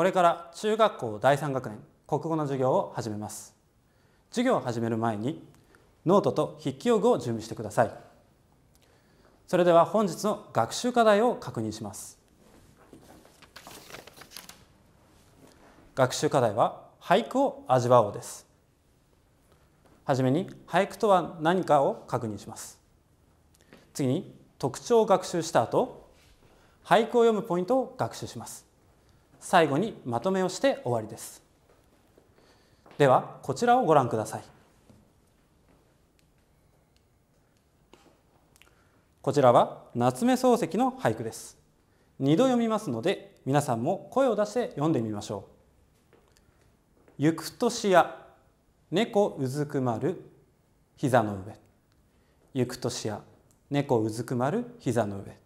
これから中学校第3学年国語の授業を始めます授業を始める前にノートと筆記用具を準備してくださいそれでは本日の学習課題を確認します学習課題は俳句を味わおうですはじめに俳句とは何かを確認します次に特徴を学習した後俳句を読むポイントを学習します最後にまとめをして終わりですではこちらをご覧くださいこちらは夏目漱石の俳句です二度読みますので皆さんも声を出して読んでみましょう「ゆく年や猫うずくまる膝の上」「ゆく年や猫うずくまる膝の上」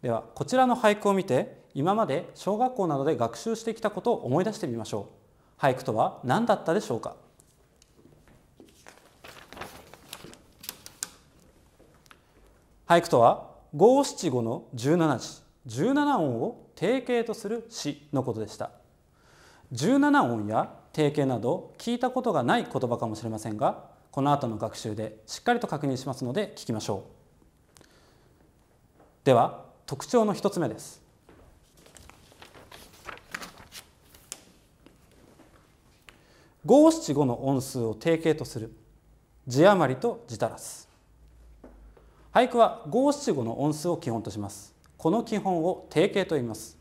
ではこちらの俳句を見て今まで小学校などで学習してきたことを思い出してみましょう俳句とは何だったでしょうか俳句とは五七五の十七字十七音を定型とする詩のことでした十七音や定型など聞いたことがない言葉かもしれませんがこの後の学習でしっかりと確認しますので聞きましょうでは特徴の一つ目です五七五の音数を定型とする字余りと字足らず俳句は五七五の音数を基本としますこの基本を定型と言います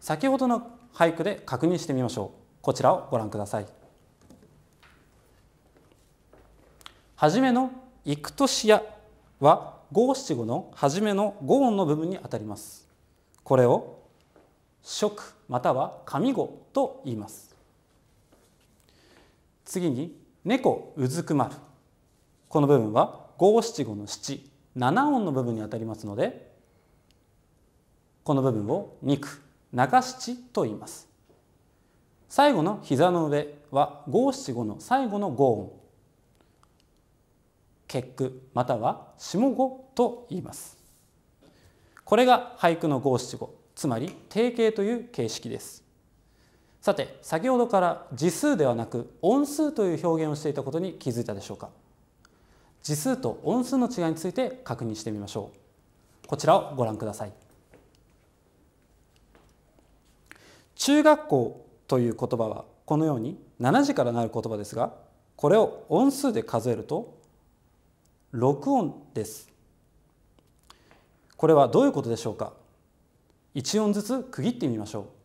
先ほどの俳句で確認してみましょうこちらをご覧くださいはじめの「行くとしや」は五七五の初めの五音の部分にあたりますこれを「食」または「上五」と言います次に「猫うずくまる」この部分は五七五の七七音の部分にあたりますのでこの部分を「肉」「中七」と言います。最後の「膝の上」は五七五の最後の五音結句または下五と言います。これが俳句の五七五つまり定型という形式です。さて先ほどから字数ではなく音数という表現をしていたことに気づいたでしょうか字数と音数の違いについて確認してみましょうこちらをご覧ください中学校という言葉はこのように7時からなる言葉ですがこれを音数で数えると6音ですこれはどういうことでしょうか1音ずつ区切ってみましょう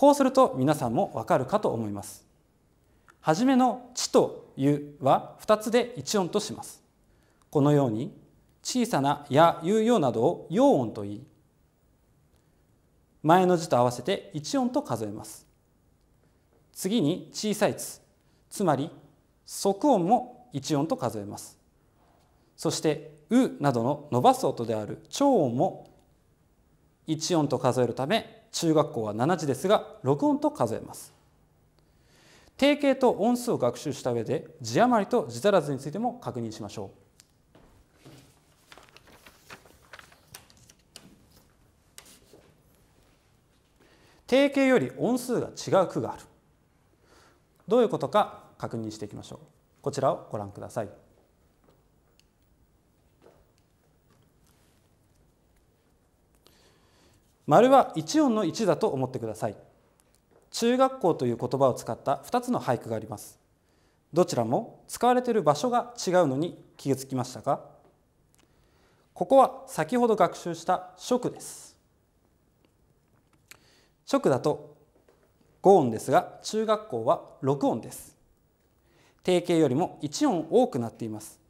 こうすると皆さんもわかるかと思います。初めの「地と「ゆ」は2つで1音とします。このように小さな「や」「ゆ」「よ」などを「陽音と言い前の字と合わせて1音と数えます。次に小さい「つ」つまり即音も1音と数えます。そして「う」などの伸ばす音である長音も1音と数えるため中学校は7時ですが録音と数えます定型と音数を学習した上で字余りと字足らずについても確認しましょう定型より音数が違う句があるどういうことか確認していきましょうこちらをご覧ください丸は1音の1だと思ってください中学校という言葉を使った2つの俳句がありますどちらも使われている場所が違うのに気がつきましたかここは先ほど学習した食です食だと5音ですが中学校は6音です定型よりも1音多くなっています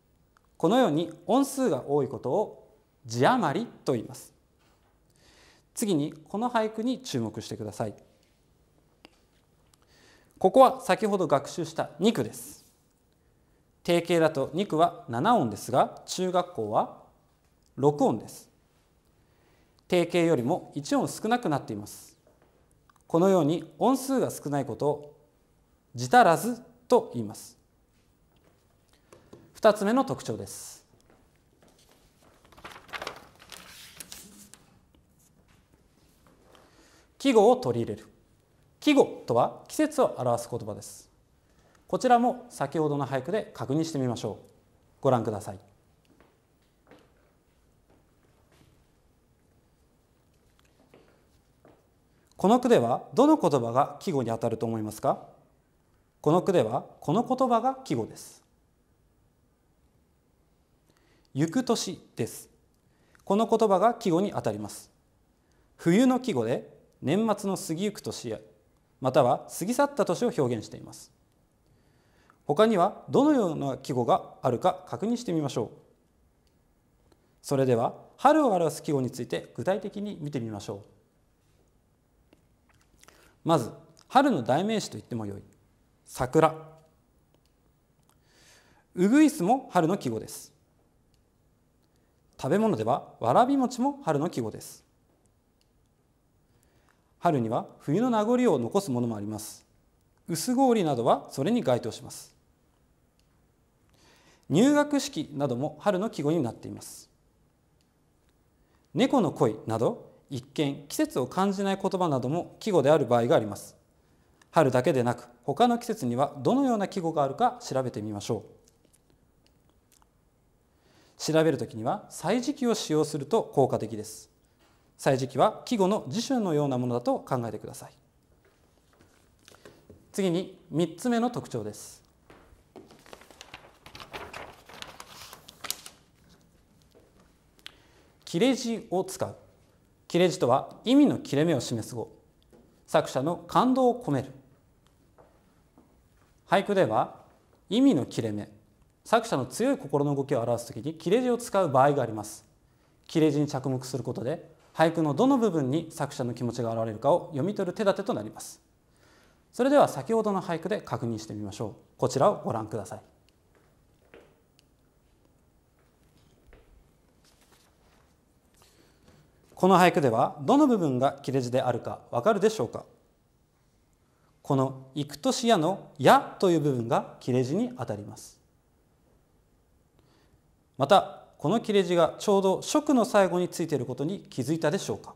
このように音数が多いことを字余りと言います次にこの俳句に注目してくださいここは先ほど学習した2句です定型だと2句は7音ですが中学校は6音です定型よりも1音少なくなっていますこのように音数が少ないことを字足らずと言います2つ目の特徴です季語を取り入れる季語とは季節を表す言葉ですこちらも先ほどの俳句で確認してみましょうご覧くださいこの句ではどの言葉が季語にあたると思いますかこの句ではこの言葉が季語です行く年ですこの言葉が季語にあたります冬の季語で年末の過ぎゆく年やまたは過ぎ去った年を表現しています他にはどのような季語があるか確認してみましょうそれでは春を表す季語について具体的に見てみましょうまず春の代名詞と言ってもよい桜ウグイスも春の季語です食べ物ではわらび餅も春の季語です春には冬の名残を残すものもあります薄氷などはそれに該当します入学式なども春の季語になっています猫の恋など一見季節を感じない言葉なども季語である場合があります春だけでなく他の季節にはどのような季語があるか調べてみましょう調べるときには「歳時記」を使用すると効果的です歳時記は季語の辞書のようなものだと考えてください次に3つ目の特徴です切れ字を使う切れ字とは意味の切れ目を示す語作者の感動を込める俳句では意味の切れ目作者の強い心の動きを表すときに切れ字を使う場合があります切れ字に着目することで俳句のどの部分に作者の気持ちが現れるかを読み取る手立てとなりますそれでは先ほどの俳句で確認してみましょうこちらをご覧くださいこの俳句ではどの部分が切れ字であるかわかるでしょうかこの「幾年や」の「や」という部分が切れ字にあたりますまたこの切れ字がちょうど食の最後についていることに気づいたでしょうか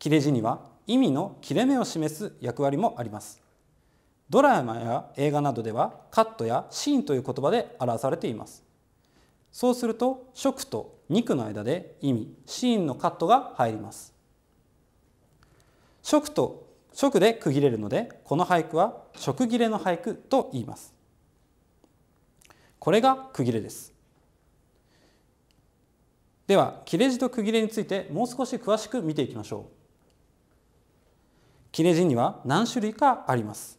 切れ字には意味の切れ目を示す役割もありますドラマや映画などではカットやシーンという言葉で表されていますそうすると食と肉の間で意味シーンのカットが入ります食と食で区切れるのでこの俳句は食切れの俳句と言いますこれが区切れですでは切れ字と区切れについてもう少し詳しく見ていきましょう切れ字には何種類かあります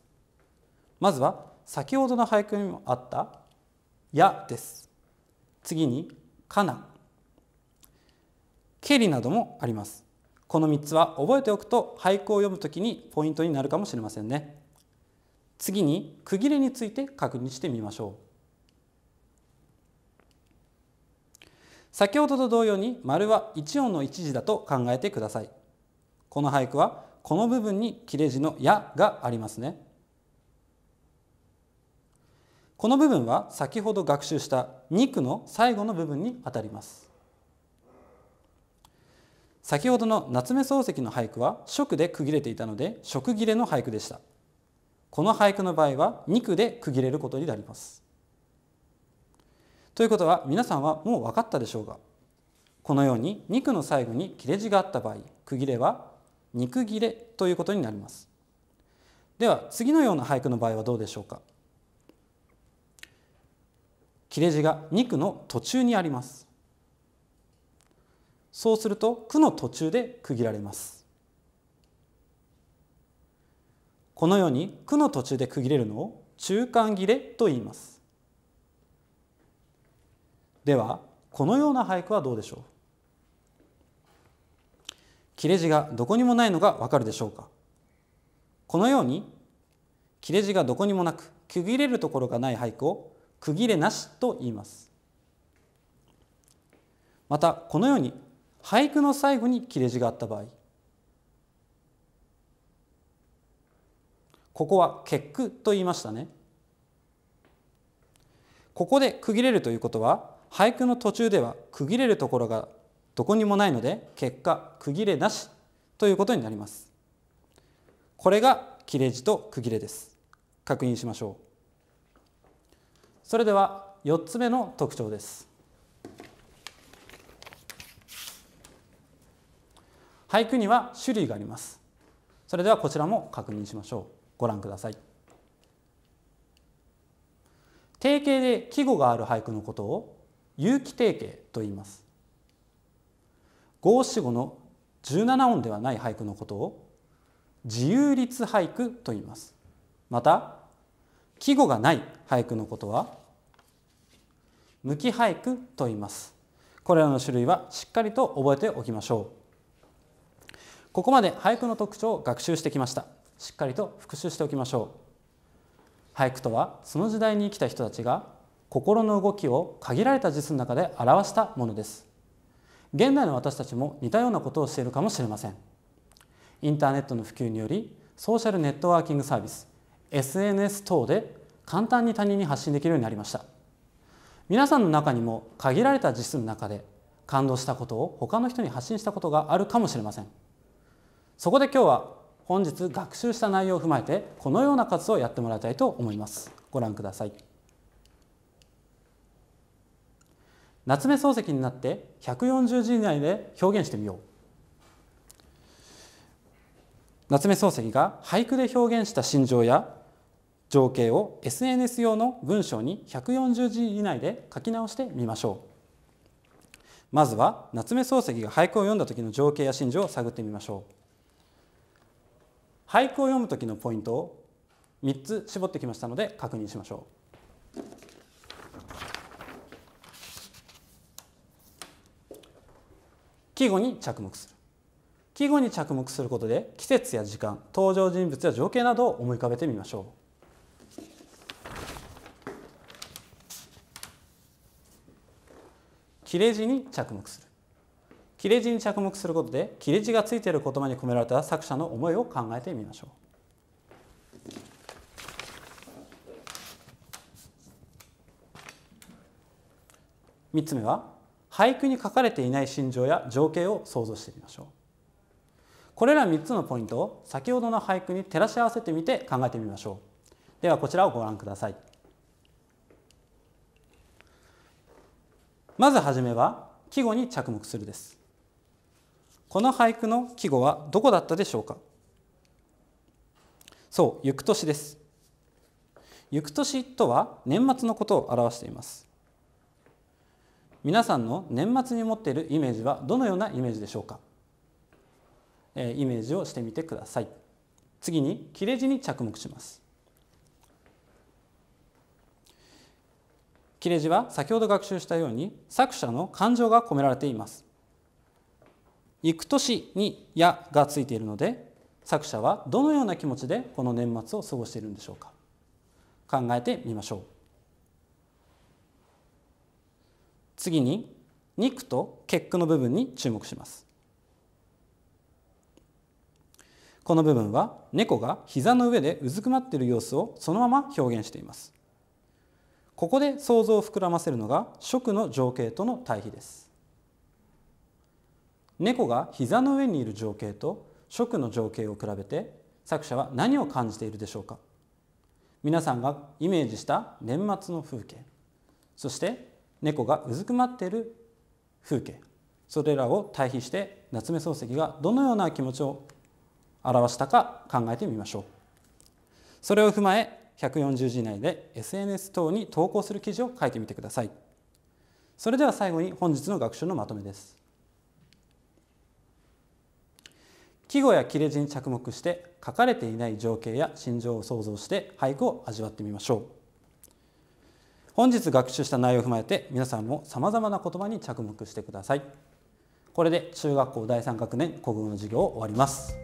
まずは先ほどの俳句にもあった「や」です次に「かな」「けり」などもありますこの3つは覚えておくと俳句を読むときにポイントになるかもしれませんね次に区切れについて確認してみましょう先ほどと同様に丸は1音の1字だと考えてくださいこの俳句はこの部分に切れ字の「や」がありますねこの部分は先ほど学習した2句の最後の部分にあたります先ほどの夏目漱石の俳句は食で区切れていたので食切れの俳句でしたこの俳句の場合は2句で区切れることになりますということは皆さんはもう分かったでしょうがこのように肉の最後に切れ字があった場合区切れは肉切れということになりますでは次のような俳句の場合はどうでしょうか切れ字が肉の途中にありますそうすると句の途中で区切られますこのように句の途中で区切れるのを中間切れと言いますではこのような俳句はどうでしょう切れ字がどこにもないのがわかるでしょうかこのように切れ字がどこにもなく区切れるところがない俳句を区切れなしと言いますまたこのように俳句の最後に切れ字があった場合ここは結句と言いましたねここで区切れるということは俳句の途中では区切れるところがどこにもないので結果区切れなしということになります。これが切れ字と区切れです。確認しましょう。それでは4つ目の特徴です。俳句には種類があります。それではこちらも確認しましょう。ご覧ください。定型で季語がある俳句のことを有機定型と言います五四五の十七音ではない俳句のことを自由律俳句と言いますまた季語がない俳句のことは無記俳句と言いますこれらの種類はしっかりと覚えておきましょうここまで俳句の特徴を学習してきましたしっかりと復習しておきましょう俳句とはその時代に生きた人たちが心の動きを限られた実の中で表したものです現代の私たちも似たようなことをしているかもしれませんインターネットの普及によりソーシャルネットワーキングサービス SNS 等で簡単に他人に発信できるようになりました皆さんの中にも限られた実の中で感動したことを他の人に発信したことがあるかもしれませんそこで今日は本日学習した内容を踏まえてこのような活動をやってもらいたいと思いますご覧ください夏目漱石になって140字以内で表現してみよう夏目漱石が俳句で表現した心情や情景を SNS 用の文章に140字以内で書き直してみましょうまずは夏目漱石が俳句を読んだ時の情景や心情を探ってみましょう俳句を読む時のポイントを3つ絞ってきましたので確認しましょう季語に着目する季語に着目することで季節や時間登場人物や情景などを思い浮かべてみましょう切れ字に着目する切れ字に着目することで切れ字がついている言葉に込められた作者の思いを考えてみましょう3つ目は俳句に書かれていない心情や情景を想像してみましょうこれら3つのポイントを先ほどの俳句に照らし合わせてみて考えてみましょうではこちらをご覧くださいまずはじめは季語に着目するですこの俳句の季語はどこだったでしょうかそう、ゆく年です。ゆく年とは年末のことを表しています。皆さんの年末に持っているイメージはどのようなイメージでしょうか、えー、イメージをしてみてください次に切れ字に着目します切れ字は先ほど学習したように作者の感情が込められています行く年に「や」がついているので作者はどのような気持ちでこの年末を過ごしているんでしょうか考えてみましょう次に肉と結句の部分に注目しますこの部分は猫が膝の上でうずくまっている様子をそのまま表現していますここで想像を膨らませるのが食の情景との対比です猫が膝の上にいる情景と食の情景を比べて作者は何を感じているでしょうか皆さんがイメージした年末の風景そして猫がうずくまっている風景それらを対比して夏目漱石がどのような気持ちを表したか考えてみましょうそれを踏まえ140字以内で SNS 等に投稿する記事を書いてみてくださいそれでは最後に本日の学習のまとめです季語や切れ字に着目して書かれていない情景や心情を想像して俳句を味わってみましょう本日学習した内容を踏まえて皆さんもさまざまな言葉に着目してくださいこれで中学校第3学年国語の授業を終わります